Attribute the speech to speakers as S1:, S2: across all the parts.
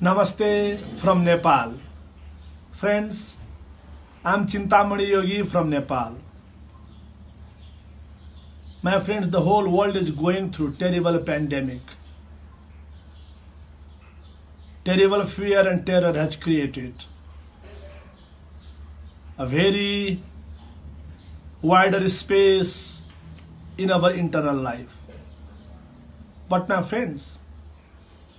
S1: Namaste from Nepal. Friends, I'm Chintamani Yogi from Nepal. My friends, the whole world is going through terrible pandemic. Terrible fear and terror has created a very wider space in our internal life. But my friends,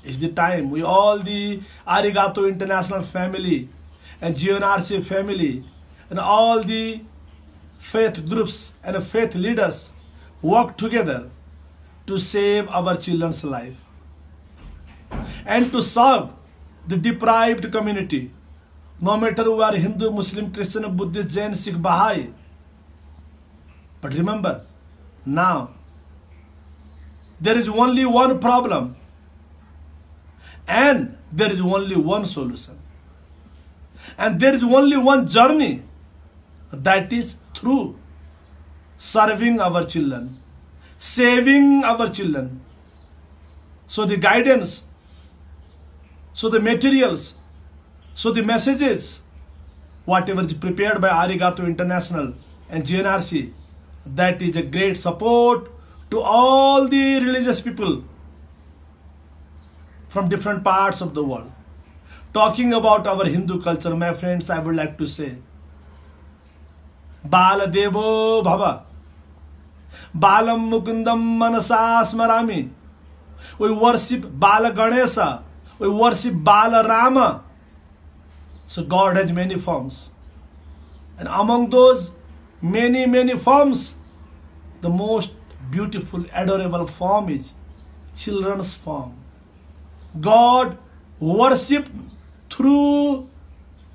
S1: it's the time. We all the Arigato International family and GNRC family and all the faith groups and faith leaders work together to save our children's life and to serve the deprived community. No matter who are Hindu, Muslim, Christian, Buddhist, Jain, Sikh, Baha'i. But remember, now there is only one problem and there is only one solution. And there is only one journey that is through serving our children, saving our children. So the guidance, so the materials, so the messages, whatever is prepared by Arigato International and GNRC, that is a great support to all the religious people from different parts of the world. Talking about our Hindu culture, my friends, I would like to say Baladevo Bhava. Balam Mukundam We worship Bala Ganesha. We worship Bala Rama. So God has many forms. And among those many, many forms, the most beautiful, adorable form is children's form. God worship through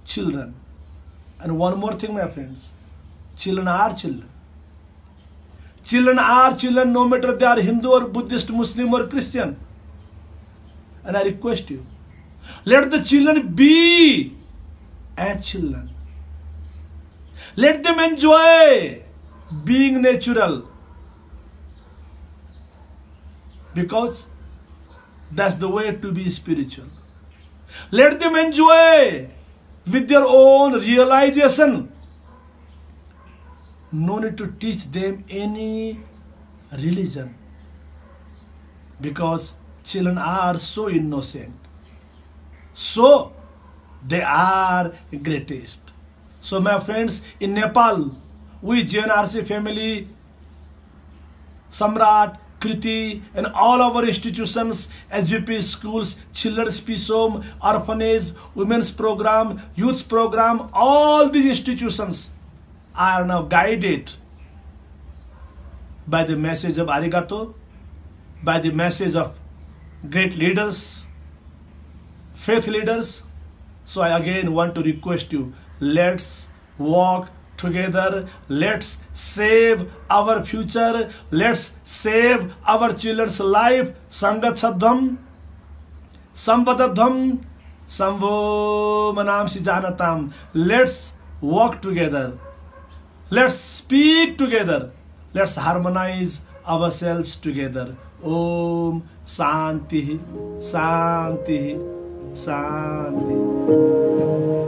S1: children. And one more thing, my friends children are children. Children are children, no matter they are Hindu or Buddhist, Muslim or Christian. And I request you, let the children be as children. Let them enjoy being natural. Because that's the way to be spiritual. Let them enjoy with their own realization. No need to teach them any religion because children are so innocent. So they are greatest. So my friends, in Nepal, we JNRC family, Samrat, Kriti, and all our institutions, SVP schools, children's peace home, orphanage, women's program, youth program, all these institutions are now guided by the message of Arigato, by the message of great leaders, faith leaders. So I again want to request you, let's walk together let's save our future let's save our children's life sangatsadham samvatadham samvomanam sijanatam let's work together let's speak together let's harmonize ourselves together om shanti shanti shanti